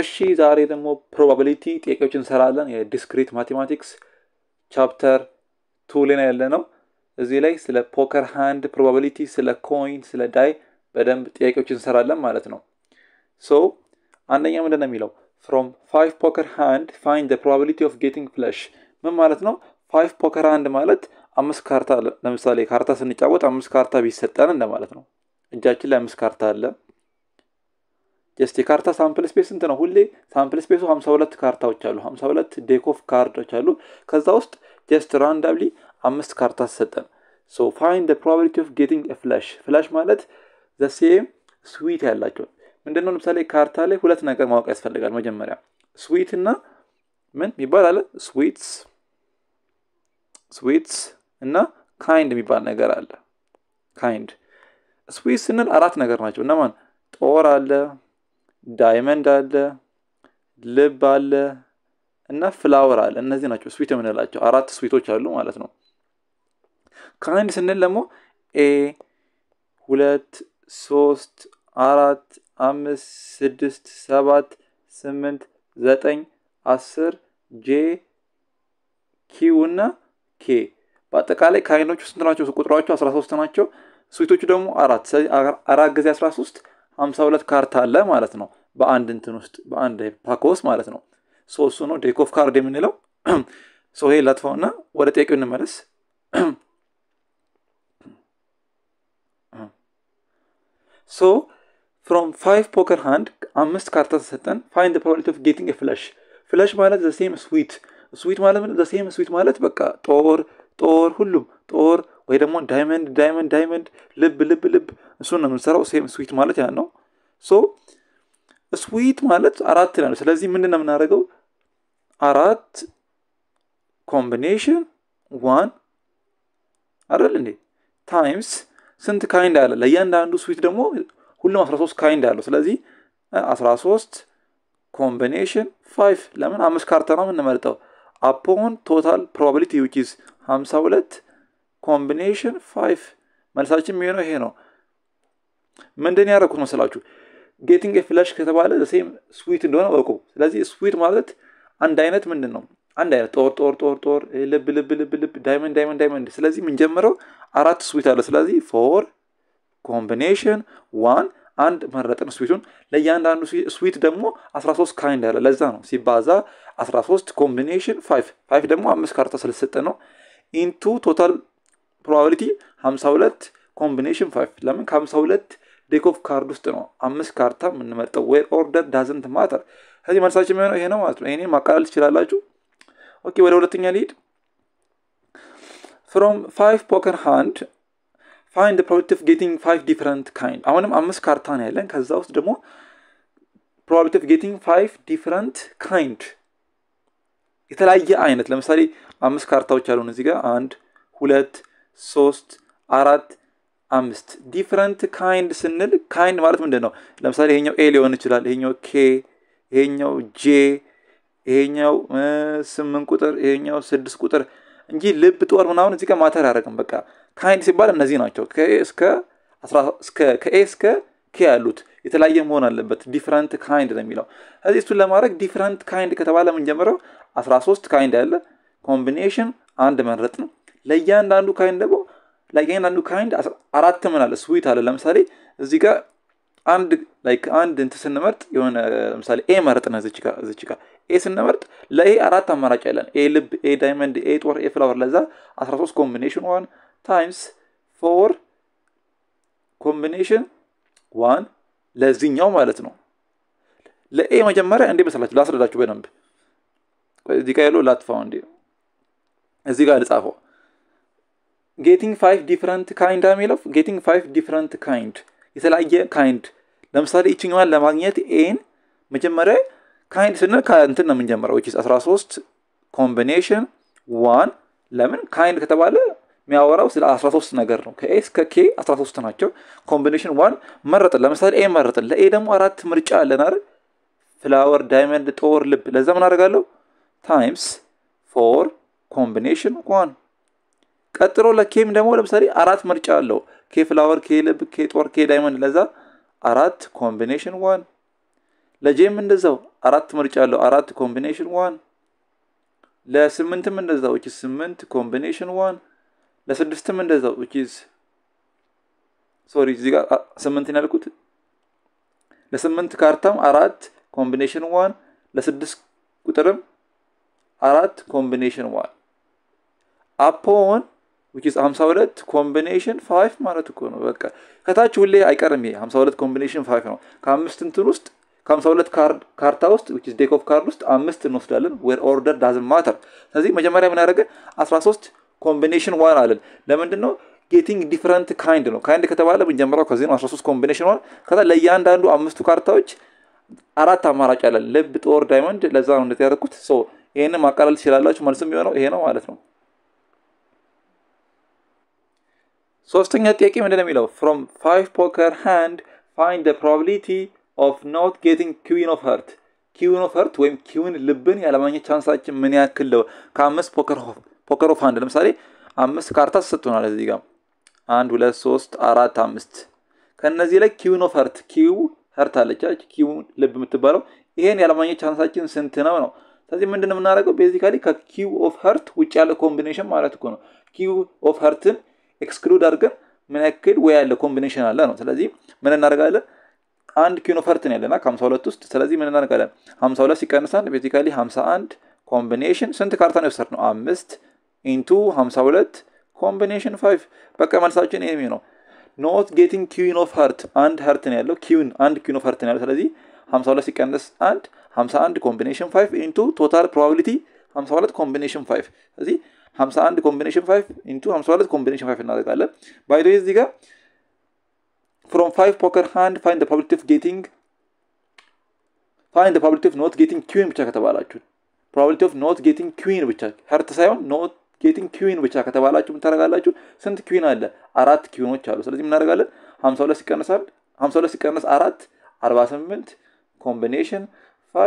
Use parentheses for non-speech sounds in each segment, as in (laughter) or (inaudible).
እሺ ዛሬ ደግሞ ፕሮባቢሊቲ ጥያቄዎች እንሰራለን። የዲስክሪት ማቴማቲክስ ቻፕተር ቱ ላይ ነው ያለ ነው። እዚህ ላይ ስለ ፖከር ሃንድ ፕሮባቢሊቲ፣ ስለ ኮይን፣ ስለ ዳይ በደንብ ጥያቄዎች እንሰራለን ማለት ነው። ሶ አንደኛ ምንድን ነው የሚለው ፍሮም ፋይቭ ፖከር ሃንድ ፋይንድ ፕሮባቢሊቲ ኦፍ ጌቲንግ ፍለሽ። ምን ማለት ነው? ፋይቭ ፖከር ሃንድ ማለት አምስት ካርታ፣ ለምሳሌ ካርታ ስንጫወት አምስት ካርታ ቢሰጠን እንደማለት ነው። እጃችን ላይ አምስት ካርታ አለ ጀስት የካርታ ሳምፕል ስፔስ ስንት ነው? ሁሌ ሳምፕል ስፔሱ 52 ካርታዎች አሉ። 52 ሁለት ዴኮፍ ካርዶች አሉ። ከዛ ውስጥ ጀስት ራንዳምሊ አምስት ካርታ ሰጠን። ሶ ፋይንድ ፕሮባቢሊቲ ኦፍ ጌቲንግ ፍላሽ ፍላሽ ማለት ዘሴም ስዊት ያላቸው ምንድነው? ለምሳሌ ካርታ ላይ ሁለት ነገር ማወቅ ያስፈልጋል። መጀመሪያ ስዊት እና ምን የሚባል አለ? ስዊትስ ስዊትስ እና ካይንድ የሚባል ነገር አለ። ካይንድ ስዊት ስንል አራት ነገር ናቸው። እነማን? ጦር አለ ዳይመንድ አለ፣ ልብ አለ እና ፍላወር አለ። እነዚህ ናቸው ስዊት የምንላቸው አራት ስዊቶች አሉ ማለት ነው። ከአንድ ስንል ደግሞ ኤ ሁለት ሶስት አራት አምስት ስድስት ሰባት ስምንት ዘጠኝ አስር ጄ ኪው እና ኬ በአጠቃላይ ከአይኖቹ ስንት ናቸው? ቁጥሯቸው አስራ ሶስት ናቸው። ስዊቶቹ ደግሞ አራት። አራት ጊዜ አስራ ሶስት ሀምሳ ሁለት ካርታ አለ ማለት ነው። በአንድ እንትን ውስጥ በአንድ ፓኮስ ማለት ነው። ሶሱ ነው ዴኮፍ ካርድ የምንለው። (clears throat) ሶ ይሄ ላጥፋውና ወደ ጥያቄው እንመለስ። (clears throat) ሶ ፍሮም ፋይቭ ፖከር ሃንድ አምስት ካርታ ተሰጠን። ፋይንድ ፕሮባቢሊቲ ኦፍ ጌቲንግ ፍለሽ ፍለሽ ማለት ዘሴም ስዊት ስዊት ማለት ምንድን ዘሴም ስዊት ማለት በቃ ጦር ጦር ሁሉም ጦር ወይ ደግሞ ዳይመንድ ዳይመንድ ዳይመንድ ልብ ልብ ልብ እሱን ነው የምንሰራው። ሴም ስዊት ማለት ያን ነው። ሶ ስዊት ማለት አራት ይላል። ስለዚህ ምንድን ነው የምናደርገው? አራት ኮምቢኔሽን ዋን አይደል እንዴ ታይምስ ስንት ካይንድ አለ? ለእያንዳንዱ ስዊት ደግሞ ሁሉም 13 ካይንድ አለው። ስለዚህ 13 ኮምቢኔሽን ፋይቭ ለምን አምስት ካርታ ነው የምንመርጠው። አፖን ቶታል ፕሮባቢሊቲ ዊች 52 ኮምቢኔሽን ፋይቭ መልሳችን የሚሆነው ይሄ ነው። ምንድን ያደረኩት መስላችሁ? ጌቲንግ ፍለሽ ከተባለ ሴም ስዊት እንደሆነ እወቁ። ስለዚህ ስዊት ማለት አንድ አይነት ምንድን ነው? አንድ አይነት ጦር ጦር ጦር ጦር ልብ ልብ ልብ ልብ ዳይመንድ ዳይመንድ ዳይመንድ። ስለዚህ የምንጀምረው አራት ስዊት አለ። ስለዚህ ፎር ኮምቢኔሽን ዋን አንድ መረጥን ስዊቱን። ለእያንዳንዱ ስዊት ደግሞ 13 ካይንድ አለ። ለዛ ነው ሲባዛ 13 ኮምቢኔሽን ፋይቭ ፋይቭ ደግሞ አምስት ካርታ ስለሰጠ ነው ኢንቱ ቶታል ፕሮባቢሊቲ 52 ኮምቢኔሽን ፋይቭ ለምን ከ52 ዴኮፍ ካርድ ውስጥ ነው አምስት ካርታ የምንመርጠው። ዌር ኦርደር ዳዘንት ማተር። ስለዚህ መልሳችን የሚሆነው ይሄ ነው ማለት ነው። ይህኔን ማቃለል ትችላላችሁ። ኦኬ ወደ ሁለተኛ ሊድ ፍሮም ፋይቭ ፖከር ሃንድ ፋይንድ ፕሮባብሊቲ ጌቲንግ ፋይቭ ዲፍረንት ካይንድ። አሁንም አምስት ካርታ ነው ያለን። ከዛ ውስጥ ደግሞ ፕሮባብሊቲ ጌቲንግ ፋይቭ ዲፍረንት ካይንድ የተለያየ አይነት ለምሳሌ አምስት ካርታዎች ያሉን እዚህ ጋር አንድ ሁለት ሶስት አራት አምስት ዲፍረንት ካይንድ ስንል ካይንድ ማለት ምንድን ነው? ለምሳሌ ይሄኛው ኤ ሊሆን ይችላል። ይሄኛው ኬ፣ ይሄኛው ጄ፣ ይሄኛው ስምንት ቁጥር፣ ይሄኛው ስድስት ቁጥር እንጂ ልብ ጦር ምናምን እዚህ ጋር ማተር አያደርግም። በቃ ካይንድ ሲባል እነዚህ ናቸው ከኤ እስከ ኬ ያሉት የተለያየ መሆን አለበት። ዲፍረንት ካይንድ ነው የሚለው ስለዚህ እሱን ለማድረግ ዲፍረንት ካይንድ ከተባለ የምንጀምረው ሶስት ካይንድ ያለ ኮምቢኔሽን አንድ መረጥ ነው። ለእያንዳንዱ ካይንድ ደግሞ ላይክ እያንዳንዱ ካይንድ አራት ምን አለ ስዊት አለ ለምሳሌ እዚህ ጋር አንድ ላይክ አንድ እንትን ስንመርጥ የሆነ ለምሳሌ ኤ መረጥን እዚች ጋር ኤ ስንመርጥ ለኤ አራት አማራጭ ያለን ኤ ልብ ኤ ዳይመንድ ኤ ጦር ኤ ፍላወር ለዛ 13 ኮምቢኔሽን ዋን ታይምስ ፎር ኮምቢኔሽን ዋን ለዚህኛው ማለት ነው ለኤ መጀመሪያ እንዴ መሰላችሁ ላስረዳችሁ በደንብ እዚህ ጋር ያለው ላትፋው እንዴ እዚህ ጋር ልጻፈው ጌቲንግ ፋይቭ ዲፍረንት ካይንድ የሚለው ጌቲንግ ፋይቭ ዲፍረንት ካይንድ የተለያየ ካይንድ ለምሳሌ ይችኛዋን ለማግኘት ኤን መጀመሪያ ካይንድ ስንል ከእንትን ነው የምንጀምረው ዊች 13 ኮምቢኔሽን ዋን ለምን ካይንድ ከተባለ የሚያወራው ስለ 13 ነገር ነው። ከኤ እስከ ኬ 13 ናቸው። ኮምቢኔሽን ዋን መረጥን። ለምሳሌ ኤ መረጥን። ለኤ ደግሞ አራት ምርጫ አለን አይደል? ፍላወር፣ ዳይመንድ፣ ጦር፣ ልብ። ለዛ ምን አደርጋለሁ? ታይምስ ፎር ኮምቢኔሽን ዋን ቀጥሎ ለኬም ደግሞ ለምሳሌ አራት ምርጫ አለው። ኬ ፍላወር፣ ኬ ልብ፣ ኬ ጦር፣ ኬ ዳይመንድ ለዛ አራት ኮምቢኔሽን ዋን። ለጄም እንደዛው አራት ምርጫ አለው። አራት ኮምቢኔሽን ዋን። ለስምንትም እንደዛው ዊች ስምንት ኮምቢኔሽን ዋን። ለስድስትም እንደዛው ዊች ሶሪ እዚህ ጋር ስምንት ነው ያልኩት። ለስምንት ካርታም አራት ኮምቢኔሽን ዋን፣ ለስድስት ቁጥርም አራት ኮምቢኔሽን ዋን አፖን which is 52 ኮምቢኔሽን 5 ማለት እኮ ነው። በቃ ከታች ሁሌ አይቀርም ይሄ 52 ኮምቢኔሽን 5 ነው። ከአምስት እንትን ውስጥ ከ52 ካርታ ውስጥ which is deck of card ውስጥ አምስት እንወስዳለን where ኦርደር ዳዝን ማተር ስለዚህ መጀመሪያ ምን ያደረገ 13 ኮምቢኔሽን ዋን አለን። ለምንድን ነው ጌቲንግ ዲፍረንት ካይንድ ነው። ካይንድ ከተባለ ምንጀምረው ከዚህ ነው 13 ኮምቢኔሽን ዋን ከዛ ለእያንዳንዱ አምስቱ ካርታዎች አራት አማራጭ አለን። ልብ፣ ጦር፣ ዳይመንድ። ለዛ ነው እንደዚህ ያደረኩት። ይህንን ማቃለል ትችላላችሁ። መልስም የሆነው ይሄ ነው ማለት ነው። ሶስተኛ ጥያቄ ምንድን የሚለው ፍሮም ፋይቭ ፖከር ሃንድ ፋይንድ ደ ፕሮባቢሊቲ ኦፍ ኖት ጌቲንግ ኪዊን ኦፍ ሀርት ኪዊን ኦፍ ሀርት ወይም ኪዊን ልብን ያለማግኘት ቻንሳችን ምን ያክል ነው? ከአምስት ፖከር ኦፍ ሃንድ ለምሳሌ አምስት ካርታ ተሰጥቶናል። እዚህ ጋር አንድ ሁለት ሶስት አራት አምስት ከእነዚህ ላይ ኪዊን ኦፍ ሀርት ኪው ሀርት አለቻች ኪው ልብ የምትባለው ይሄን ያለማግኘት ቻንሳችን ስንት ነው ነው ስለዚህ ምንድን የምናደርገው ቤዚካሊ ከኪው ኦፍ ሀርት ውጭ ያለ ኮምቢኔሽን ማለት እኮ ነው ኪው ኦፍ ሀርትን ኤክስክሉድ አድርገን ምን ያክል ወይ ያለ ኮምቢኔሽን አለ ነው። ስለዚህ ምን እናደርጋለን? አንድ ኪኖፈርትን ያለና ከሀምሳ ሁለት ውስጥ ስለዚህ ምን እናደርጋለን? ሀምሳ ሁለት ሲቀንስ አንድ ቤዚካሊ ሀምሳ አንድ ኮምቢኔሽን ስንት ካርታ ነው የወሰድነው? አምስት ኢንቱ ሀምሳ ሁለት ኮምቢኔሽን ፋይቭ በቃ መልሳችን ይሄ ነው። ኖት ጌቲንግ ኪዊን ኦፍ ሀርት አንድ ሀርት ነው ያለው ኪዊን አንድ ኪዊን ኦፍ ሀርት ነው ያለው። ስለዚህ 52 ሲቀንስ አንድ 51 ኮምቢኔሽን 5 ኢንቱ ቶታል ፕሮባቢሊቲ 52 ኮምቢኔሽን 5 ስለዚህ 51 ኮምቢኔሽን 5 ኢንቱ 52 ኮምቢኔሽን 5 እናደርጋለን። ባይ ዘ እዚህ ጋር ፍሮም 5 ፖከር ሃንድ ፋይንድ ዘ ፕሮባቢሊቲ ኦፍ ጌቲንግ ፋይንድ ዘ ፕሮባቢሊቲ ኦፍ ኖት ጌቲንግ ኪዊን ብቻ ከተባላችሁ ፕሮባቢሊቲ ኦፍ ኖት ጌቲንግ ኪዊን ብቻ ሀርት ሳይሆን ኖት ጌቲንግ ኪዊን ብቻ ከተባላችሁ ምን ታደርጋላችሁ? ስንት ኪዊን አለ? አራት ኪዊኖች አሉ። ስለዚህ ምናደርጋለን? 52 ሲቀነሳል 52 ሲቀነስ አራት 48 ኮምቢኔሽን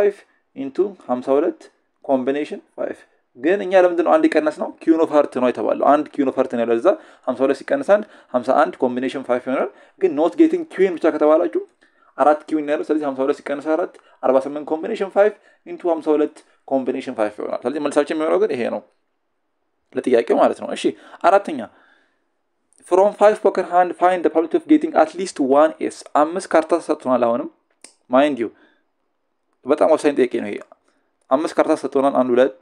5 ኢንቱ 52 ኮምቢኔሽን 5 ግን እኛ ለምንድ ነው አንድ ይቀነስ ነው ኪዩን ኦፍ ሀርት ነው የተባለው። አንድ ኪዩን ኦፍ ሀርት ነው ያለው እዛ ሀምሳ ሁለት ሲቀነስ አንድ ሀምሳ አንድ ኮምቢኔሽን ፋይፍ ይሆናል። ግን ኖት ጌቲንግ ኪዩን ብቻ ከተባላችሁ አራት ኪዩን ያለው ስለዚህ ሀምሳ ሁለት ሲቀነስ አራት አርባ ስምንት ኮምቢኔሽን ፋይፍ ኢንቱ ሀምሳ ሁለት ኮምቢኔሽን ፋይፍ ይሆናል። ስለዚህ መልሳችን የሚሆነው ግን ይሄ ነው ለጥያቄው ማለት ነው። እሺ አራተኛ ፍሮም ፋይቭ ፖከር ሃንድ ፋይንድ ፕሮባቢሊቲ ኦፍ ጌቲንግ አትሊስት ዋን ኤስ። አምስት ካርታ ተሰጥቶናል። አሁንም ማይንድ ዩ በጣም ወሳኝ ጥያቄ ነው ይሄ። አምስት ካርታ ተሰጥቶናል። አንድ ሁለት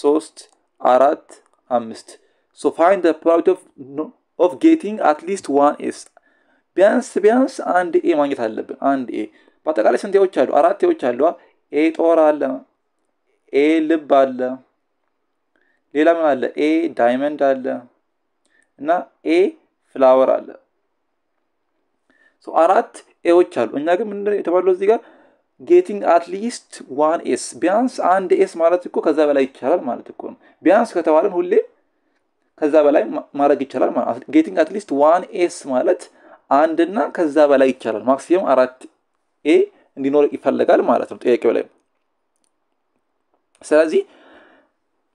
ሶስት አራት አምስት ሶ ፋይንድ ዘ ኦፍ ጌቲንግ አትሊስት ዋን ኤስ ቢያንስ ቢያንስ አንድ ኤ ማግኘት አለብን። አንድ ኤ በአጠቃላይ ስንት ኤዎች አሉ? አራት ኤዎች አሉ። ኤ ጦር አለ፣ ኤ ልብ አለ፣ ሌላ ምን አለ? ኤ ዳይመንድ አለ እና ኤ ፍላወር አለ። አራት ኤዎች አሉ። እኛ ግን ምንድን የተባለው እዚህ ጋር ጌቲንግ አትሊስት ዋን ኤስ ቢያንስ አንድ ኤስ ማለት እኮ ከዛ በላይ ይቻላል ማለት እኮ ነው። ቢያንስ ከተባለን ሁሌ ከዛ በላይ ማድረግ ይቻላል ማለት ጌቲንግ አትሊስት ዋን ኤስ ማለት አንድና ከዛ በላይ ይቻላል። ማክሲመም አራት ኤ እንዲኖር ይፈለጋል ማለት ነው ጥያቄው ላይ። ስለዚህ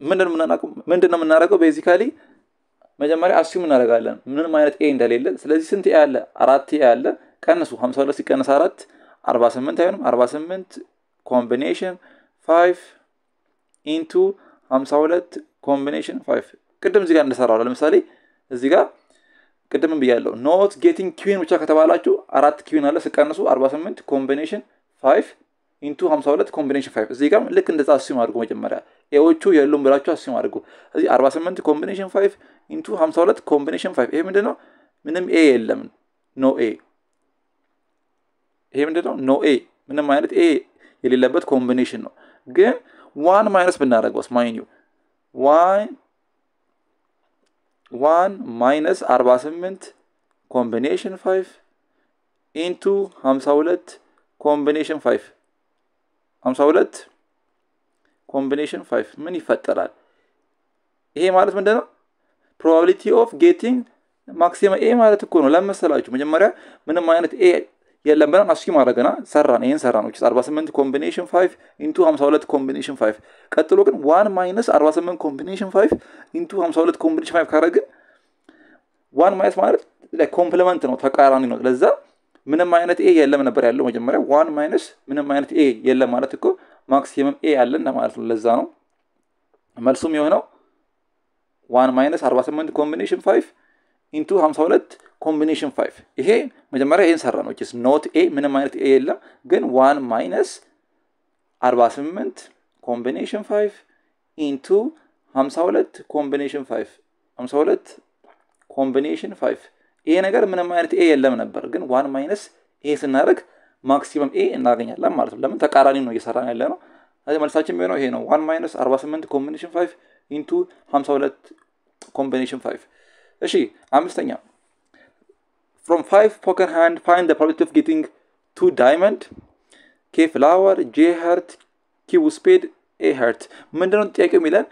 ምንድን ነው የምናደርገው? ቤዚካሊ መጀመሪያ አሱም እናደርጋለን ምንም አይነት ኤ እንደሌለ። ስለዚህ ስንት ኤ አለ? አራት ኤ አለ። ቀንሱ። ሀምሳ ሁለት ሲቀነስ አራት 48 አይሆንም 48 ኮምቢኔሽን 5 ኢንቱ 52 ኮምቢኔሽን 5 ቅድም እዚህ ጋር እንደሰራው ለምሳሌ እዚህ ጋር ቅድም ብያለሁ ኖት ጌቲንግ ኪዊን ብቻ ከተባላችሁ አራት ኪዊን አለ ስቀንሱ 48 ኮምቢኔሽን 5 ኢንቱ 52 ኮምቢኔሽን 5 እዚህ ልክ እንደዛ አስዩም አድርጉ መጀመሪያ ኤዎቹ የሉም ብላችሁ አስዩም አድርጉ እዚህ 48 ኮምቢኔሽን 5 ኢንቱ 52 ኮምቢኔሽን 5 ይሄ ምንድነው ምንም ኤ የለም ኖ ኤ ይሄ ምንድነው? ኖ ኤ ምንም አይነት ኤ የሌለበት ኮምቢኔሽን ነው። ግን ዋን ማይነስ ብናደርገውስ ማይን ዩ ዋን ማይነስ 48 ኮምቢኔሽን 5 ኢንቱ ሁለት ኮምቢኔሽን ሀምሳ ሁለት ኮምቢኔሽን 5 ምን ይፈጠራል? ይሄ ማለት ምንድ ነው? ፕሮባቢሊቲ ኦፍ ጌቲንግ ማክሲመም ኤ ማለት እኮ ነው። ለመሰላችሁ መጀመሪያ ምንም አይነት ኤ የለም ብለን አስኪ ማድረገና ሰራን። ይህን ሰራ ነው 48 ኮምቢኔሽን 5 ኢንቱ 52 ኮምቢኔሽን 5 ቀጥሎ ግን 1 ማይነስ 48 ኮምቢኔሽን 5 ኢንቱ 52 ኮምቢኔሽን 5 ካረግን 1 ማይነስ ማለት ኮምፕሊመንት ነው፣ ተቃራኒ ነው። ለዛ ምንም አይነት ኤ የለም ነበር ያለው መጀመሪያ። ዋን ማይነስ ምንም አይነት ኤ የለም ማለት እኮ ማክሲመም ኤ ያለን ማለት ነው። ለዛ ነው መልሱም የሆነው ዋን ማይነስ 48 ኮምቢኔሽን 5 ኢንቱ 52 ኮምቢኔሽን ፋይቭ ይሄ መጀመሪያ ይህን ሰራ ነው ስ ኖት ኤ ምንም አይነት ኤ የለም ግን ዋን ማይነስ 48 ኮምቢኔሽን ፋይቭ ኢንቱ 52 ኮምቢኔሽን ፋይቭ 52 ኮምቢኔሽን ፋይቭ ይሄ ነገር ምንም አይነት ኤ የለም ነበር ግን ዋን ማይነስ ኤ ስናደርግ ማክሲመም ኤ እናገኛለን ማለት ነው ለምን ተቃራኒ ነው እየሰራን ያለ ነው ስለዚህ መልሳችን የሚሆነው ይሄ ነው ዋን ማይነስ 48 ኮምቢኔሽን ፋይቭ ኢንቱ 52 ኮምቢኔሽን ፋይቭ እሺ አምስተኛ From five poker hand, find the probability of getting two diamond ኬ ፍላወር ጄ ሀርት ኪው ስፔድ ኤ ሀርት ምንድነው ጥያቄው የሚለን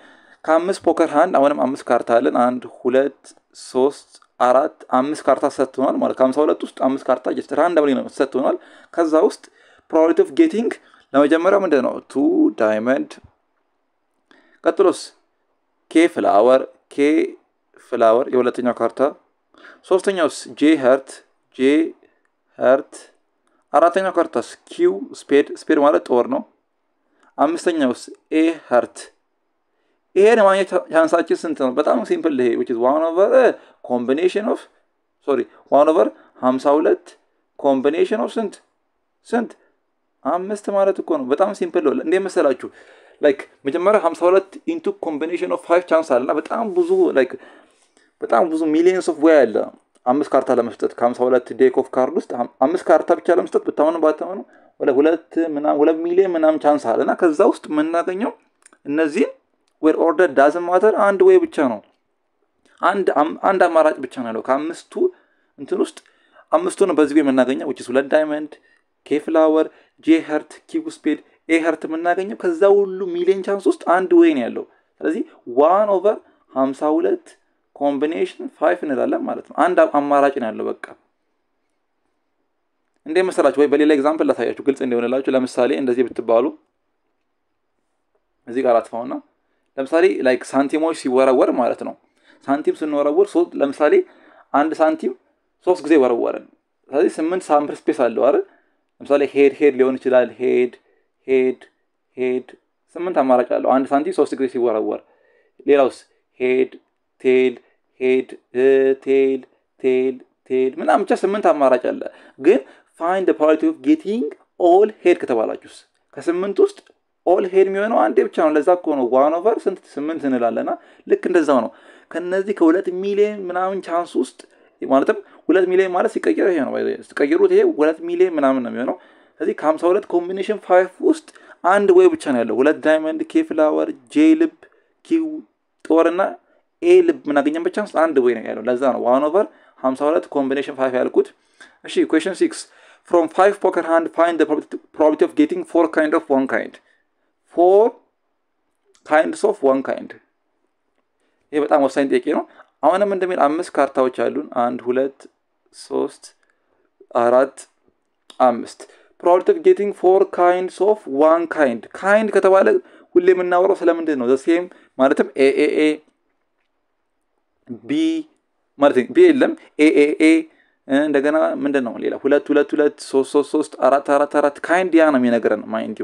ከአምስት ፖከር ሃንድ አሁንም አምስት ካርታ አለን አንድ ሁለት ሶስት አራት አምስት ካርታ ሰጥቶናል ማለት ከሀምሳ ሁለት ውስጥ አምስት ካርታ ጀስት ራንዳምሊ ነው ሰጥቶናል ከዛ ውስጥ ፕሮባቢሊቲ ኦፍ ጌቲንግ ለመጀመሪያ ምንድን ነው ቱ ዳይመንድ ቀጥሎስ ኬ ፍላወር ኬ ፍላወር የሁለተኛው ካርታ ሶስተኛውስ ጄ ሀርት ጄ ሀርት። አራተኛው ካርታስ ኪው ስፔድ ስፔድ ማለት ጦር ነው። አምስተኛውስ ኤ ሄርት። ይሄን ማግኘት ቻንሳችን ስንት ነው? በጣም ሲምፕል ይሄ ዊች ኢዝ ዋን ኦቨር ኮምቢኔሽን ኦፍ ሶሪ ዋን ኦቨር ሀምሳ ሁለት ኮምቢኔሽን ኦፍ ስንት ስንት አምስት ማለት እኮ ነው። በጣም ሲምፕል ነው። እንዴት መሰላችሁ? ላይክ መጀመሪያ ሀምሳ ሁለት ኢንቱ ኮምቢኔሽን ኦፍ ፋይቭ ቻንስ አለና በጣም ብዙ ላይክ በጣም ብዙ ሚሊየንስ ኦፍ ወይ አለ። አምስት ካርታ ለመስጠት ከሀምሳ ሁለት ዴክ ኦፍ ካርድ ውስጥ አምስት ካርታ ብቻ ለመስጠት ብታሆኑ ባታሆኑ ሁለት ሁለት ሚሊዮን ምናምን ቻንስ አለ እና ከዛ ውስጥ የምናገኘው እነዚህን ወይ ኦርደር ዳዝን ማተር አንድ ወይ ብቻ ነው። አንድ አማራጭ ብቻ ነው ያለው ከአምስቱ እንትን ውስጥ አምስቱ ነው በዚህ የምናገኘው ውጭ ሁለት ዳይመንድ ኬ ፍላወር ጄ ሀርት ኪው ስፔድ ኤ ሀርት የምናገኘው ከዛ ሁሉ ሚሊየን ቻንስ ውስጥ አንድ ወይ ነው ያለው። ስለዚህ ዋን ኦቨር ሀምሳ ሁለት ኮምቢኔሽን ፋይፍ እንላለን ማለት ነው። አንድ አማራጭ ነው ያለው። በቃ እንዴ መሰላችሁ ወይ በሌላ ኤግዛምፕል ላሳያችሁ ግልጽ እንዲሆንላችሁ። ለምሳሌ እንደዚህ ብትባሉ እዚህ ጋር አጥፋውና ለምሳሌ ላይክ ሳንቲሞች ሲወረወር ማለት ነው። ሳንቲም ስንወረወር ሶስት ለምሳሌ አንድ ሳንቲም ሶስት ጊዜ ወረወርን። ስለዚህ ስምንት ሳምፕል ስፔስ አለው አይደል? ለምሳሌ ሄድ ሄድ ሊሆን ይችላል። ሄድ ሄድ ሄድ ስምንት አማራጭ አለው። አንድ ሳንቲም ሶስት ጊዜ ሲወረወር ሌላውስ ሄድ ቴል ሄድ ቴል ቴል ቴል ምናምን ብቻ ስምንት አማራጭ አለ። ግን ፋይንድ ፓሪቲ ኦፍ ጌቲንግ ኦል ሄድ ከተባላችሁስ ከስምንት ውስጥ ኦል ሄድ የሚሆነው አንዴ ብቻ ነው። ለዛ እኮ ነው ዋን ኦቨር ስንት ስምንት እንላለና ልክ እንደዛው ነው። ከነዚህ ከሁለት ሚሊዮን ምናምን ቻንስ ውስጥ ማለትም ሁለት ሚሊዮን ማለት ሲቀይር ይሄ ነው ሲቀይሩት ይሄ ሁለት ሚሊዮን ምናምን ነው የሚሆነው። ስለዚህ ከሀምሳ ሁለት ኮምቢኔሽን ፋይፍ ውስጥ አንድ ወይ ብቻ ነው ያለው። ሁለት ዳይመንድ፣ ኬፍላወር፣ ጄ ልብ፣ ኪው ጦርና ኤ ልብ የምናገኘበት ቻንስ አንድ ወይ ነው ያለው። ለዛ ነው ዋን ኦቨር 52 ኮምቢኔሽን ፋይቭ ያልኩት። እሺ ኩዌሽን ሲክስ ፍሮም ፋይቭ ፖከር ሃንድ ፋይንድ ፕሮባቢሊቲ ኦፍ ጌቲንግ ፎር ካይንድ ኦፍ ዋን ካይንድ ፎር ካይንድስ ኦፍ ዋን ካይንድ። ይሄ በጣም ወሳኝ ጥያቄ ነው። አሁንም እንደሚል አምስት ካርታዎች አሉን። አንድ ሁለት ሶስት አራት አምስት ፕሮባቢሊቲ ኦፍ ጌቲንግ ፎር ካይንድስ ኦፍ ዋን ካይንድ። ካይንድ ከተባለ ሁሌ የምናወራው ስለምንድን ነው? ዘ ሴም ማለትም ኤኤኤ ቢ ማለት ቢ የለም ኤኤኤ እንደገና ምንድን ነው ሌላ ሁለት ሁለት ሁለት ሶስት ሶስት ሶስት አራት አራት አራት ካይንድ ያ ነው የሚነግረን ማይንድ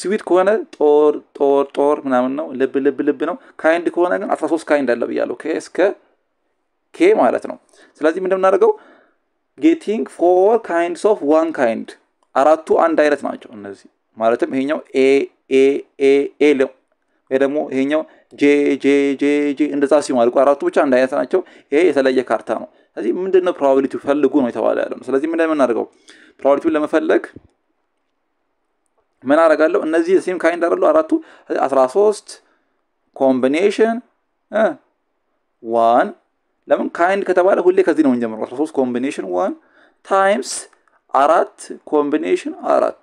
ስዊት ከሆነ ጦር ጦር ጦር ምናምን ነው ልብ ልብ ልብ ነው ካይንድ ከሆነ ግን አስራ ሶስት ካይንድ አለ ብያለሁ ከ እስከ ኬ ማለት ነው ስለዚህ እንደምናደርገው ጌቲንግ ፎር ካይንድ ኦፍ ዋን ካይንድ አራቱ አንድ አይነት ናቸው እነዚህ ማለትም ይሄኛው ኤ ኤ ኤ ኤ ይሄ ደግሞ ይሄኛው ጄ እንደዛ ሲሆን አራቱ ብቻ አንድ አይነት ናቸው። ይሄ የተለየ ካርታ ነው። ስለዚህ ምንድነው ፕሮባቢሊቲው ፈልጉ ነው የተባለ ነው። ስለዚህ ምንድን የምናደርገው ፕሮባቢሊቲውን ለመፈለግ ምን አደርጋለሁ? እነዚህ ሴም ካይንድ አይደሉ አራቱ ሶስት ኮምቢኔሽን ዋን ለምን ካይንድ ከተባለ ሁሌ ከዚህ ነው አስራ ሶስት ኮምቢኔሽን ዋን ታይምስ አራት ኮምቢኔሽን አራት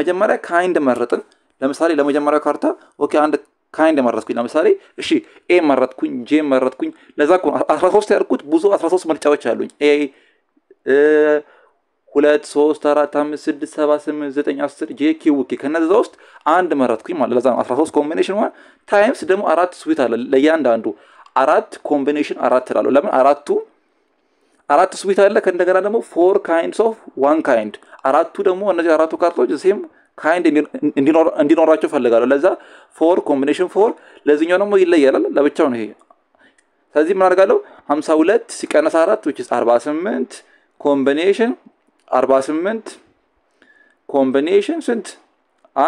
መጀመሪያ ካይንድ መረጥን። ለምሳሌ ለመጀመሪያው ካርታ ኦኬ አንድ ከአንድ መረጥኩኝ። ለምሳሌ እሺ ኤ መረጥኩኝ፣ ጄ መረጥኩኝ። ለዛ አስራ ሶስት ያርኩት ብዙ አስራ ሶስት ምርጫዎች አሉኝ። ኤ ሁለት ሶስት አራት አምስት ስድስት ሰባ ስምንት ዘጠኝ አስር ጄ ኪው ኬ ከነዛ ውስጥ አንድ መረጥኩኝ ማለት ለዛ ነው አስራ ሶስት ኮምቢኔሽን ሆን ታይምስ ደግሞ አራት ስዊት አለ ለእያንዳንዱ አራት ኮምቢኔሽን አራት እላለሁ። ለምን አራቱ አራት ስዊት አለ። ከእንደገና ደግሞ ፎር ካይንድ ኦፍ ዋን ካይንድ አራቱ ደግሞ እነዚህ አራቱ ካርቶች ሴም ካይንድ እንዲኖራቸው ፈልጋለሁ። ለዛ ፎር ኮምቢኔሽን ፎር ለዚኛው ደግሞ ይለያላል ለብቻው ነው ይሄ። ስለዚህ ምን አደርጋለሁ? ሀምሳ ሁለት ሲቀነስ አራት ዊች አርባ ስምንት ኮምቢኔሽን አርባ ስምንት ኮምቢኔሽን ስንት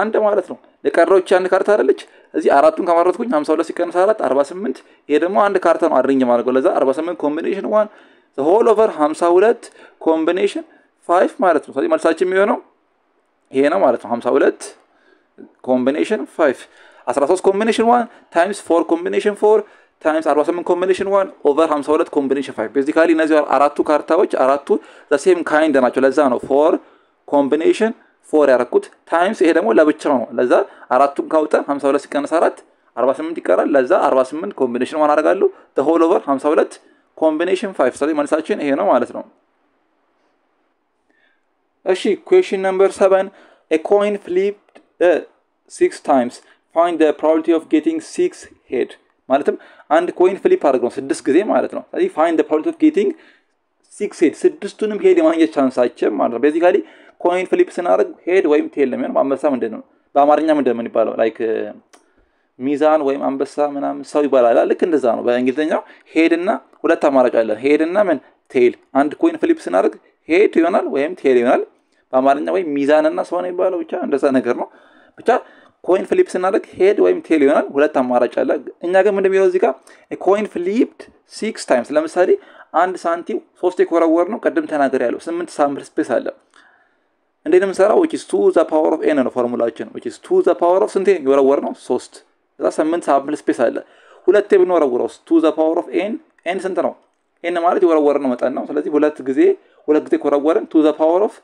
አንድ ማለት ነው። ለቀረዎች አንድ ካርታ አይደለች። እዚህ አራቱን ከማረትኩኝ ሀምሳ ሁለት ሲቀነስ አራት አርባ ስምንት ይሄ ደግሞ አንድ ካርታ ነው አድርኝ ማለት ነው። ለዛ አርባ ስምንት ኮምቢኔሽን ዋን ሆል ኦቨር ሀምሳ ሁለት ኮምቢኔሽን ፋይቭ ማለት ነው። ስለዚህ መልሳችን የሚሆነው ይሄ ነው ማለት ነው 52 ኮምቢኔሽን 5 13 ኮምቢኔሽን 1 ታይምስ 4 ኮምቢኔሽን 4 ታይምስ 48 ኮምቢኔሽን 1 ኦቨር 52 ኮምቢኔሽን 5 ቤዚካሊ እነዚህ አራቱ ካርታዎች አራቱ ዘ ካይንድ ናቸው። ለዛ ነው 4 ኮምቢኔሽን 4 ያረኩት ታይምስ ይሄ ደግሞ ለብቻው ነው። ለዛ አራቱን ካውጠን 52 ሲቀነስ 4 48 ይቀራል። ለዛ 48 ኮምቢኔሽን 1 አደርጋለሁ ሆል ኦቨር 52 ኮምቢኔሽን 5 ስለዚህ መልሳችን ይሄ ነው ማለት ነው። እሺ ኩዌሽን ነምበር ሰቨን ኤ ኮይን ፍሊፕድ ሲክስ ታይምስ ፋይንድ ፕሮባቢሊቲ ኦፍ ጌቲንግ ሲክስ ሄድ ማለትም አንድ ኮይን ፍሊፕ አድርግ ነው ስድስት ጊዜ ማለት ነው ስለዚህ ፋይንድ ፕሮባቢሊቲ ኦፍ ጌቲንግ ሲክስ ሄድ ስድስቱንም ሄድ የማግኘት ቻንሳችን ማለት ነው ቤዚካሊ ኮይን ፍሊፕ ስናደርግ ሄድ ወይም ቴል ነው የሚሆነው አንበሳ ምንድን ነው በአማርኛ ምንድን ምን ይባለው ላይክ ሚዛን ወይም አንበሳ ምናምን ሰው ይባላል ልክ እንደዛ ነው በእንግሊዝኛው ሄድና ሁለት አማራጭ አለን ሄድና ምን ቴል አንድ ኮይን ፍሊፕ ስናደርግ ሄድ ይሆናል ወይም ቴል ይሆናል በአማርኛ ወይም ሚዛንና ሰው ነው የሚባለው ብቻ እንደዛ ነገር ነው ብቻ ኮይን ፍሊፕ ስናደርግ ሄድ ወይም ቴል ይሆናል ሁለት አማራጭ አለ እኛ ግን ምንድሚለው እዚህ ጋር ኮይን ፍሊፕድ ሲክስ ታይምስ ለምሳሌ አንድ ሳንቲም ሶስት የኮረወር ነው ቅድም ተናገር ያለው ስምንት ሳምፕል ስፔስ አለ እንዴት ምሰራ ዊች ቱ ዘ ፓወር ኦፍ ኤን ነው ፎርሙላችን ዊች ቱ ዘ ፓወር ኦፍ ስንቴ የወረወር ነው ሶስት እዛ ስምንት ሳምፕል ስፔስ አለ ሁለቴ ብንወረውረው ቱ ዘ ፓወር ኦፍ ኤን ኤን ስንት ነው ኤን ማለት የወረወር ነው መጠን ነው ስለዚህ ሁለት ጊዜ ሁለት ጊዜ ከወረወርን ቱ ዘ ፓወር ኦፍ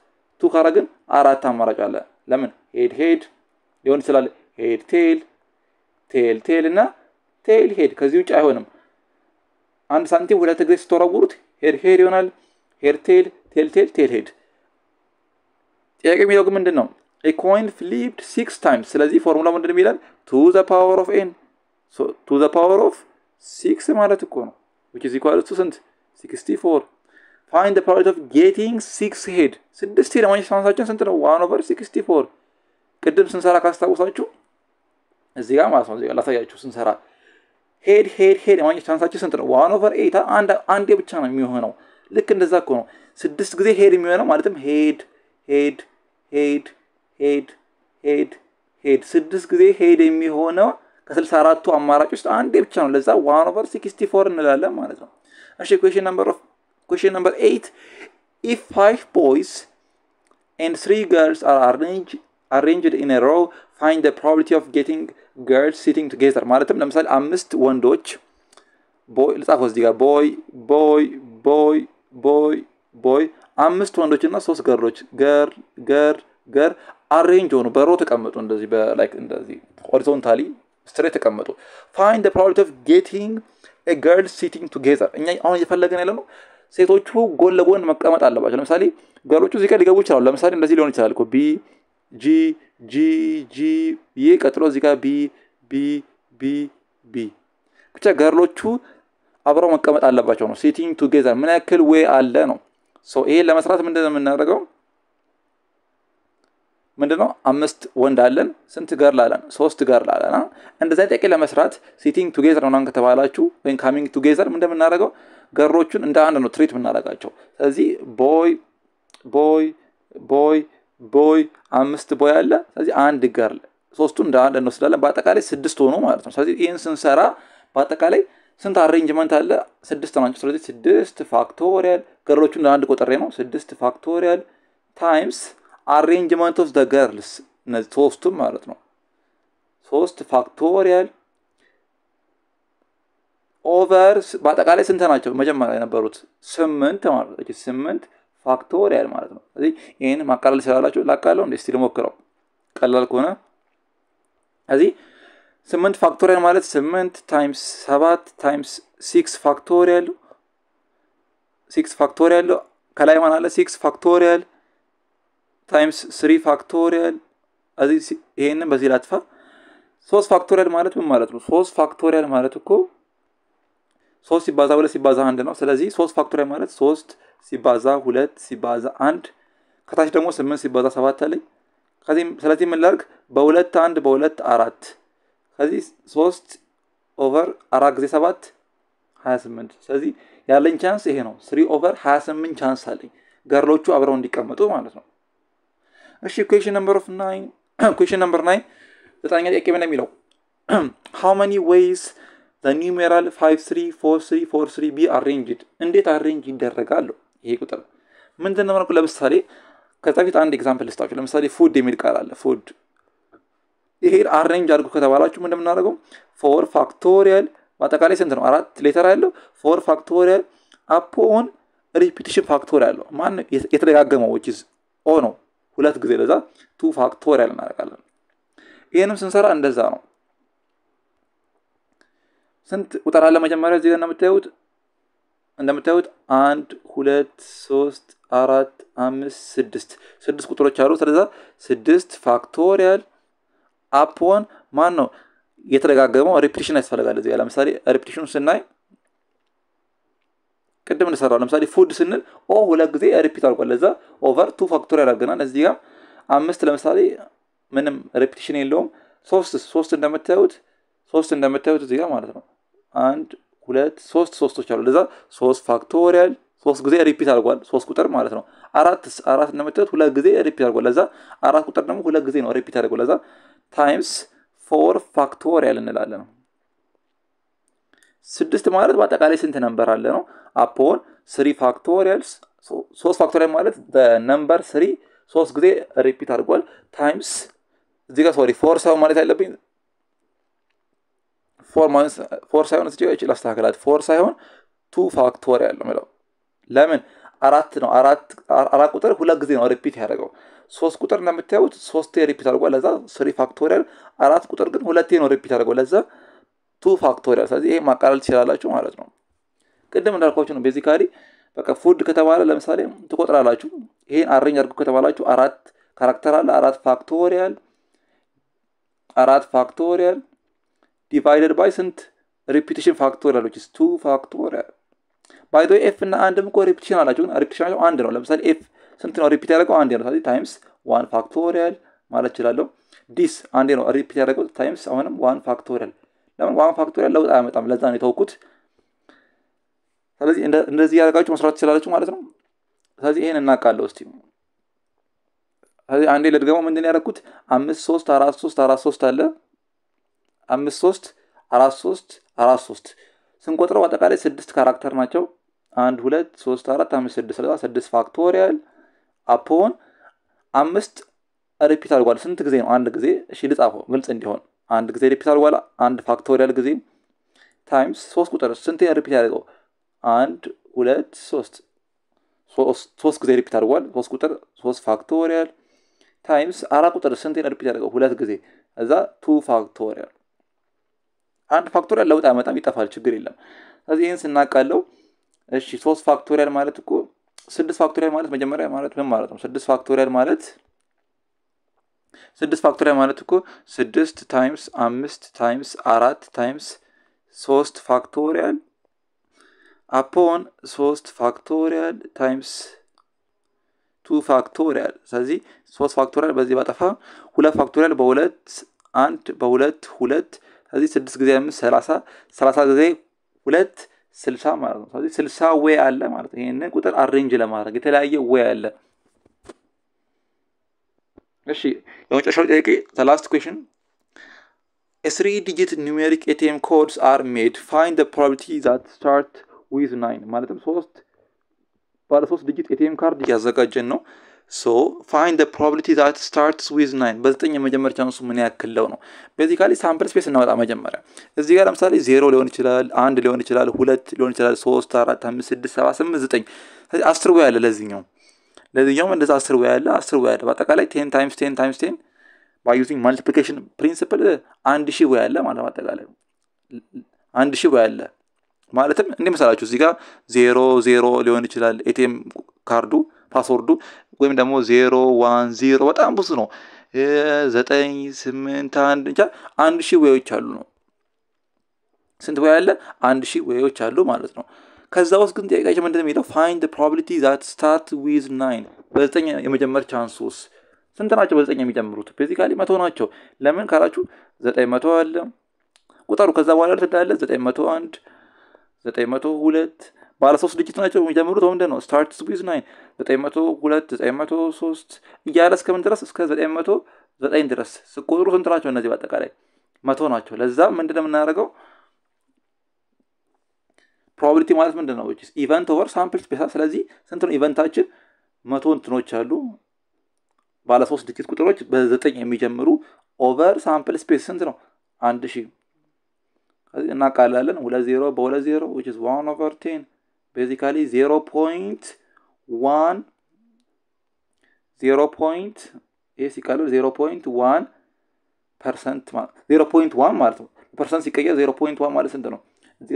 ቱ ካረግን አራት አማራጭ አለ። ለምን ሄድ ሄድ ሊሆን ይችላል፣ ሄድ ቴል፣ ቴል ቴል እና ቴል ሄድ። ከዚህ ውጭ አይሆንም። አንድ ሳንቲም ሁለት ጊዜ ስትወረውሩት ሄድ ሄድ ይሆናል። ሄድ ቴል፣ ቴል ቴል፣ ቴል ሄድ። ጥያቄ የሚለው ግን ምንድን ነው? ኮይን ፍሊፕድ ሲክስ ታይምስ። ስለዚህ ፎርሙላ ምንድን የሚላል? ቱ ዘ ፓወር ኦፍ ኤን ቱ ዘ ፓወር ኦፍ ሲክስ ማለት እኮ ነው። ዊች ኢዝ ኢኳል ቱ ስንት? ሲክስቲ ፎር ፋይንድ ዘ ፕሮባቢሊቲ ኦፍ ጌቲንግ ሲክስ ሄድ ስድስት ሄድ ማግኘት ቻንሳችን ስንት ነው? ዋን ኦቨር ሲክስቲ ፎር ቅድም ስንሰራ ካስታውሳችሁ እዚህ ጋር ማለት ነው። እዚህ ጋር ላሳያችሁ ስንሰራ ሄድ ሄድ ሄድ የማግኘት ቻንሳችን ስንት ነው? ዋን ኦቨር ኤይት አንዴ ብቻ ነው የሚሆነው። ልክ እንደዛ እኮ ነው ስድስት ጊዜ ሄድ የሚሆነው ማለትም ሄድ ሄድ ሄድ ሄድ ሄድ ሄድ ስድስት ጊዜ ሄድ የሚሆነው ከስልሳ አራቱ አማራጭ ውስጥ አንዴ ብቻ ነው። ለዛ ዋን ኦቨር ሲክስቲ ፎር እንላለን ማለት ነው። እሺ ኩዌሽን ነምበር ኦፍ Question number eight. If five boys and three girls are arrange, arranged in a row, find the probability of getting girls sitting together። ማለትም ለምሳሌ አምስት ወንዶች ቦይ ልጻፈው እዚህ ጋር ቦይ ቦይ ቦይ ቦይ ቦይ አምስት ወንዶችና ሶስት ገርሎች ገር ገር ገር አሬንጅ ሆኑ በሮ ተቀመጡ። እንደዚህ በላይክ እንደዚህ ሆሪዞንታሊ ስትሬት ተቀመጡ። ፋይንድ ፕሮባቢሊቲ ኦፍ ጌቲንግ ገርል ሲቲንግ ቱጌዘር። እኛ አሁን እየፈለገን ያለ ነው ሴቶቹ ጎን ለጎን መቀመጥ አለባቸው። ለምሳሌ ገሎቹ እዚህ ጋር ሊገቡ ይችላሉ። ለምሳሌ እንደዚህ ሊሆን ይችላል ቢ ጂ ጂ ጂ ይህ ቀጥሎ እዚህ ጋር ቢ ቢ ቢ ቢ ብቻ ገርሎቹ አብረው መቀመጥ አለባቸው ነው። ሲቲንግ ቱጌዘር ምን ያክል ዌይ አለ ነው። ሶ ይሄን ለመስራት ምንድን ነው የምናደርገው? ምንድነው አምስት ወንድ አለን፣ ስንት ገርል አለን? ሶስት ገርል አለን። እንደዛ ጥያቄ ለመስራት ሲቲንግ ቱጌዘር ነው ከተባላችሁ ወይም ካሚንግ ቱጌዘር ምንድን የምናደርገው ገሮቹን እንደ አንድ ነው ትሪት የምናደርጋቸው። ስለዚህ ቦይ ቦይ ቦይ ቦይ አምስት ቦይ አለ። ስለዚህ አንድ ገርል ሶስቱን እንደ አንድ እንወስዳለን። በአጠቃላይ ስድስት ሆኖ ማለት ነው። ስለዚህ ይህን ስንሰራ በአጠቃላይ ስንት አሬንጅመንት አለ? ስድስት ናቸው። ስለዚህ ስድስት ፋክቶሪያል ገሮቹ እንደ አንድ ቆጠሬ ነው። ስድስት ፋክቶሪያል ታይምስ አሬንጅመንት ኦፍ ዘ ገርልስ እነዚህ ሶስቱም ማለት ነው። ሶስት ፋክቶሪያል ኦቨር በአጠቃላይ ስንት ናቸው መጀመሪያ የነበሩት ስምንት ማለት ስምንት ፋክቶሪያል ማለት ነው ስለዚህ ይህን ማቃለል ስላላቸው ላቃለው እንደ ስቲል ሞክረው ቀላል ከሆነ ስለዚህ ስምንት ፋክቶሪያል ማለት ስምንት ታይምስ ሰባት ታይምስ ሲክስ ፋክቶሪያል ሲክስ ፋክቶሪያል ከላይ ማን አለ ሲክስ ፋክቶሪያል ታይምስ ስሪ ፋክቶሪያል ይሄንን በዚህ ላትፋ ሶስት ፋክቶሪያል ማለት ምን ማለት ነው ሶስት ፋክቶሪያል ማለት እኮ ሶስት ሲባዛ ሁለት ሲባዛ አንድ ነው። ስለዚህ ሶስት ፋክቶሪያል ማለት ሶስት ሲባዛ ሁለት ሲባዛ አንድ ከታች ደግሞ ስምንት ሲባዛ ሰባት አለኝ። ስለዚህ ምን ላድርግ? በሁለት አንድ በሁለት አራት ከዚህ ሶስት ኦቨር አራት ጊዜ ሰባት ሀያ ስምንት ስለዚህ ያለኝ ቻንስ ይሄ ነው። ስሪ ኦቨር ሀያ ስምንት ቻንስ አለኝ ገርሎቹ አብረው እንዲቀመጡ ማለት ነው። እሺ ኩዌሽን ነምበር ኦፍ ናይን ኩዌሽን ነምበር ናይን ዘጠነኛ ጥያቄ ምን የሚለው ሃው መኒ ዌይስ the numeral 534343 be arranged እንዴት አሬንጅ ይደረጋሉ? ይሄ ቁጥር ምንድን ነው? ለምሳሌ ከዛ ፊት አንድ ኤግዛምፕል ልስጣችሁ። ለምሳሌ ፉድ የሚል ቃል አለ። ፉድ ይሄ አሬንጅ አድርጎ ከተባላችሁ ምንድን የምናደርገው ፎር ፋክቶሪያል በአጠቃላይ ስንት ነው? አራት ሌተር ያለው ፎር ፋክቶሪያል አፖን ሪፒቲሽን ፋክቶሪያል አለው ማን የተደጋገመው ዊችዝ ኦ ነው ሁለት ጊዜ ለዛ ቱ ፋክቶሪያል እናደርጋለን። ይህንም ስንሰራ እንደዛ ነው። ስንት ቁጥር አለ? መጀመሪያ እዚህ እንደምታዩት እንደምታዩት አንድ ሁለት ሶስት አራት አምስት ስድስት ስድስት ቁጥሮች አሉ። ስለዛ ስድስት ፋክቶሪያል አፖን ማን ነው የተደጋገመው ሪፕቲሽን ያስፈልጋል። እዚህ ለምሳሌ ሪፕቲሽኑ ስናይ ቅድም እንሰራው ለምሳሌ ፉድ ስንል ኦ ሁለት ጊዜ ሪፒት አልቋል። ለዛ ኦቨር ቱ ፋክቶሪ አድርገናል። እዚህ ጋር አምስት ለምሳሌ ምንም ሪፕቲሽን የለውም። ሶስት ሶስት እንደምታዩት ሶስት እንደምታዩት እዚህ ጋር ማለት ነው አንድ ሁለት ሶስት ሶስቶች አሉ። ለዛ ሶስት ፋክቶሪያል ሶስት ጊዜ ሪፒት አድርጓል። ሶስት ቁጥር ማለት ነው። አራት አራት እንደምታዩት ሁለት ጊዜ ሪፒት አድርጓል። ለዛ አራት ቁጥር ደግሞ ሁለት ጊዜ ነው ሪፒት አድርጓል። ለዛ ታይምስ ፎር ፋክቶሪያል እንላለን። ስድስት ማለት በአጠቃላይ ስንት ነንበር አለ ነው? አፖን ስሪ ፋክቶሪያልስ ሶስት ፋክቶሪያል ማለት በነንበር ስሪ ሶስት ጊዜ ሪፒት አድርጓል ታይምስ እዚህ ጋር ሶሪ ፎር ሰው ማለት ያለብኝ ፎር ሳይሆን እዚህ ጋር ፎር ሳይሆን ቱ ፋክቶሪያል ያለ ለው ለምን አራት ነው። አራት ቁጥር ሁለት ጊዜ ነው ሪፒት ያደረገው። ሶስት ቁጥር እንደምታዩት ሶስት ሪፒት አድርጓል። ለዛ ስሪ ፋክቶሪያል። አራት ቁጥር ግን ሁለቴ ነው ሪፒት አድርገው። ለዛ ቱ ፋክቶሪያል። ስለዚህ ይሄ ማቃለል ትችላላችሁ ማለት ነው። ቅድም እንዳልኳችሁ ነው። ቤዚካሊ በቃ ፉድ ከተባለ ለምሳሌ ትቆጥራላችሁ። ይሄን አረኝ አድርጉ ከተባላችሁ አራት ካራክተር አለ። አራት ፋክቶሪያል አራት ፋክቶሪያል ዲቫይደድ ባይ ስንት ሪፒቲሽን ፋክቶሪያል ዊች ኢዝ ቱ ፋክቶሪያል ባይ ዘ ኤፍ እና አንድም እኮ ሪፒቲሽን አላቸው ግን ሪፒቲሽናቸው አንድ ነው ለምሳሌ ኤፍ ስንት ነው ሪፒት ያደረገው አንድ ነው ስለዚህ ታይምስ ዋን ፋክቶሪያል ማለት እችላለሁ ዲስ አንዴ ነው ሪፒት ያደረገው ታይምስ አሁንም ዋን ፋክቶሪያል ለምን ዋን ፋክቶሪያል ለውጥ አያመጣም ለዛ ነው የተውኩት ስለዚህ እንደዚህ ያደረጋችሁ መስራት ትችላለችሁ ማለት ነው ስለዚህ ይሄን እናውቃለሁ እስቲ ስለዚህ አንዴ ልድገመው ምንድን ያደረግኩት አምስት ሶስት አራት ሶስት አራት ሶስት አለ አምስት ሶስት አራት ሶስት አራት ሶስት ስንቆጥረው አጠቃላይ ስድስት ካራክተር ናቸው። አንድ ሁለት ሶስት አራት አምስት ስድስት ስለዛ ስድስት ፋክቶሪያል አፖን አምስት ሪፒት አድርጓል። ስንት ጊዜ ነው? አንድ ጊዜ። እሺ ልጻፈው ግልጽ እንዲሆን አንድ ጊዜ ሪፒት አድርጓል። አንድ ፋክቶሪያል ጊዜ ታይምስ ሶስት ቁጥር ስንት ሪፒት ያደርገው? አንድ ሁለት ሶስት ሶስት ጊዜ ሪፒት አድርጓል። ሶስት ቁጥር ሶስት ፋክቶሪያል ታይምስ አራት ቁጥር ስንት ሪፒት ያደርገው? ሁለት ጊዜ እዛ ቱ ፋክቶሪያል አንድ ፋክቶሪያል ለውጥ አያመጣም፣ ይጠፋል፣ ችግር የለም። ስለዚህ ይህን ስናቃለው እሺ ሶስት ፋክቶሪያል ማለት እኮ ስድስት ፋክቶሪያል ማለት መጀመሪያ ማለት ምን ማለት ነው? ስድስት ፋክቶሪያል ማለት ስድስት ፋክቶሪያል ማለት እኮ ስድስት ታይምስ አምስት ታይምስ አራት ታይምስ ሶስት ፋክቶሪያል አፖን ሶስት ፋክቶሪያል ታይምስ ቱ ፋክቶሪያል። ስለዚህ ሶስት ፋክቶሪያል በዚህ ባጠፋ ሁለት ፋክቶሪያል በሁለት አንድ በሁለት ሁለት ስለዚህ ስድስት ጊዜ አምስት ሰላሳ ሰላሳ ጊዜ ሁለት ስልሳ ማለት ነው። ስለዚህ ስልሳ ወይ አለ ማለት ነው። ይህንን ቁጥር አሬንጅ ለማድረግ የተለያየ ወይ አለ። እሺ የመጨረሻው ጥያቄ ላስት ኩዌሽን ስሪ ዲጂት ኒሜሪክ ኤቲኤም ኮድስ አር ሜድ ፋይንድ ፕሮባቢሊቲ ዛት ስታርት ዊዝ ናይን ማለትም ሶስት ባለ ሶስት ዲጂት ኤቲኤም ካርድ እያዘጋጀን ነው። ሶ ፋይንድ ፕሮባቢሊቲ ዛት ስታርትስ ዊዝ ናይን በዘጠኝ የመጀመር ቻንሱ ምን ያክለው ነው ቤዚካሊ ሳምፕል ስፔስ እናወጣ መጀመሪያ። እዚህ ጋር ለምሳሌ ዜሮ ሊሆን ይችላል፣ አንድ ሊሆን ይችላል፣ ሁለት ሊሆን ይችላል፣ ሶስት፣ አራት፣ አምስት፣ ስድስት፣ ሰባት፣ ስምንት፣ ዘጠኝ። ስለዚህ አስር ወይ አለ ለዚህኛው ለዚህኛውም እንደዛ አስር ወይ አለ አስር ወይ አለ በአጠቃላይ ቴን ታይምስ ቴን ታይምስ ቴን ባይ ዩዚንግ ማልቲፕሊኬሽን ፕሪንሲፕል አንድ ሺህ ወይ አለ ማለት በአጠቃላይ አንድ ሺህ ወይ አለ ማለትም እንዲህ መሰላችሁ እዚህ ጋር ዜሮ ዜሮ ሊሆን ይችላል ኤቲኤም ካርዱ ፓስወርዱ ወይም ደግሞ ዜሮ ዋን ዜሮ በጣም ብዙ ነው። ዘጠኝ ስምንት አንድ እንቻ አንድ ሺህ ወዎች አሉ ነው። ስንት ወይ አለ? አንድ ሺህ ወዎች አሉ ማለት ነው። ከዛ ውስጥ ግን ጥያቄያቸው ምንድን የሚለው ፋይንድ ፕሮባቢሊቲ ዛት ስታርት ዊዝ ናይን በዘጠኝ የመጀመር ቻንሶስ ስንት ናቸው? በዘጠኝ የሚጀምሩት ቤዚካሊ መቶ ናቸው። ለምን ካላችሁ ዘጠኝ መቶ አለ ቁጠሩ። ከዛ በኋላ ትዳለ ዘጠኝ መቶ አንድ ዘጠኝ መቶ ሁለት ባለ ሶስት ድጅት ናቸው የሚጀምሩት በምንድን ነው? ስታርት ዊዝ ናይን ዘጠኝ መቶ ሁለት ዘጠኝ መቶ ሶስት እያለ እስከምን ድረስ እስከ ዘጠኝ መቶ ዘጠኝ ድረስ ስቆጥሩ ስንት ናቸው? እነዚህ በአጠቃላይ መቶ ናቸው። ለዛ ምንድ ነው የምናደርገው? ፕሮባብሊቲ ማለት ምንድን ነው? ስ ኢቨንት ኦቨር ሳምፕል ስፔሳ። ስለዚህ ስንት ነው ኢቨንታችን? መቶ እንትኖች አሉ ባለ ሶስት ድጅት ቁጥሮች በዘጠኝ የሚጀምሩ ኦቨር ሳምፕል ስፔስ ስንት ነው? አንድ ሺህ እናቃላለን። ሁለት ዜሮ በሁለት ዜሮ ዋን ኦቨር ቴን ቤዚካሊ ዜሮ ፖይንት ዋን ዜሮ ፖይንት ይህ ሲቀልል ዜሮ ፖይንት ዋን ፐርሰንት ማለት ዜሮ ፖይንት ዋን ማለት ነው። ፐርሰንት ሲቀየር ዜሮ ፖይንት ዋን ማለት ስንት ነው?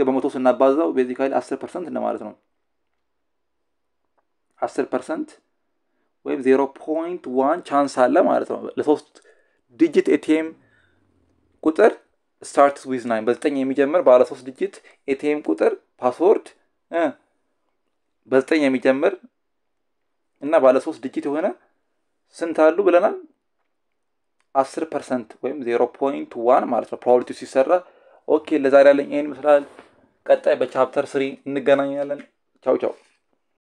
በመቶ ስናባዛው ቤዚካሊ አስር ፐርሰንት እንደማለት ነው። አስር ፐርሰንት ወይም ዜሮ ፖይንት ዋን ቻንስ አለ ማለት ነው። ለሶስት ዲጂት ኤቲኤም ቁጥር ስታርት ዊዝ ናይን በዘጠኝ የሚጀምር ባለ ሶስት ዲጂት ኤቲኤም ቁጥር ፓስወርድ በዘጠኝ የሚጀምር እና ባለ ሶስት ድጅት የሆነ ስንት አሉ ብለናል? አስር ፐርሰንት ወይም ዜሮ ፖይንት ዋን ማለት ነው ፕሮባብሊቲው ሲሰራ። ኦኬ ለዛሬ ያለኝ ይህን ይመስላል። ቀጣይ በቻፕተር ስሪ እንገናኛለን። ቻው ቻው።